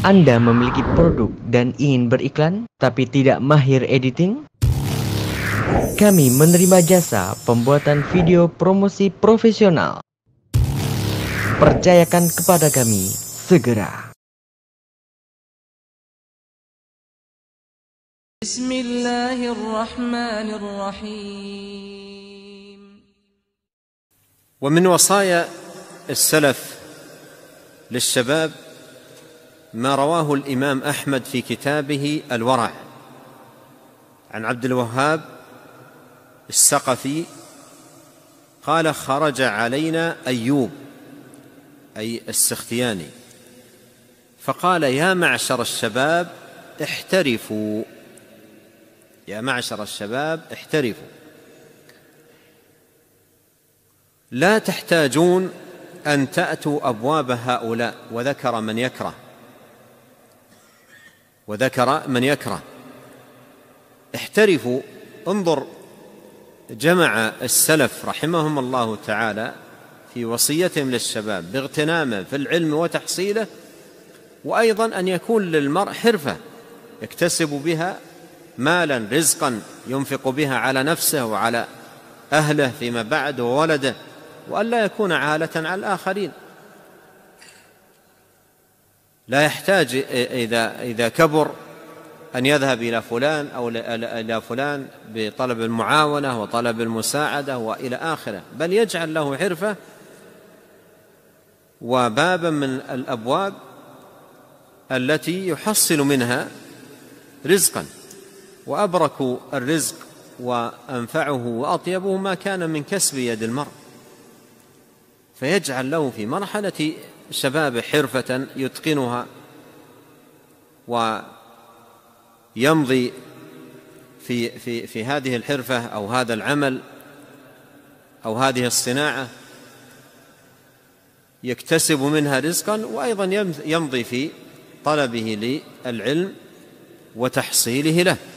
Anda memiliki produk dan ingin beriklan tapi tidak mahir editing? Kami menerima jasa pembuatan video promosi profesional. Percayakan kepada kami segera. Bismillahirrahmanirrahim. as-salaf السلف للشباب ما رواه الإمام أحمد في كتابه الورع عن عبد الوهاب السقفي قال خرج علينا أيوب أي السختياني فقال يا معشر الشباب احترفوا يا معشر الشباب احترفوا لا تحتاجون أن تأتوا أبواب هؤلاء وذكر من يكره وذكر من يكره احترفوا انظر جمع السلف رحمهم الله تعالى في وصيتهم للشباب باغتنامه في العلم وتحصيله وايضا ان يكون للمرء حرفه يكتسب بها مالا رزقا ينفق بها على نفسه وعلى اهله فيما بعد وولده وأن لا يكون عاله على الاخرين لا يحتاج إذا إذا كبر أن يذهب إلى فلان أو إلى فلان بطلب المعاونة وطلب المساعدة وإلى آخره بل يجعل له حرفة وبابا من الأبواب التي يحصل منها رزقا وأبرك الرزق وأنفعه وأطيبه ما كان من كسب يد المرء فيجعل له في مرحلة شبابه حرفة يتقنها ويمضي في في في هذه الحرفة أو هذا العمل أو هذه الصناعة يكتسب منها رزقا وأيضا يمضي في طلبه للعلم وتحصيله له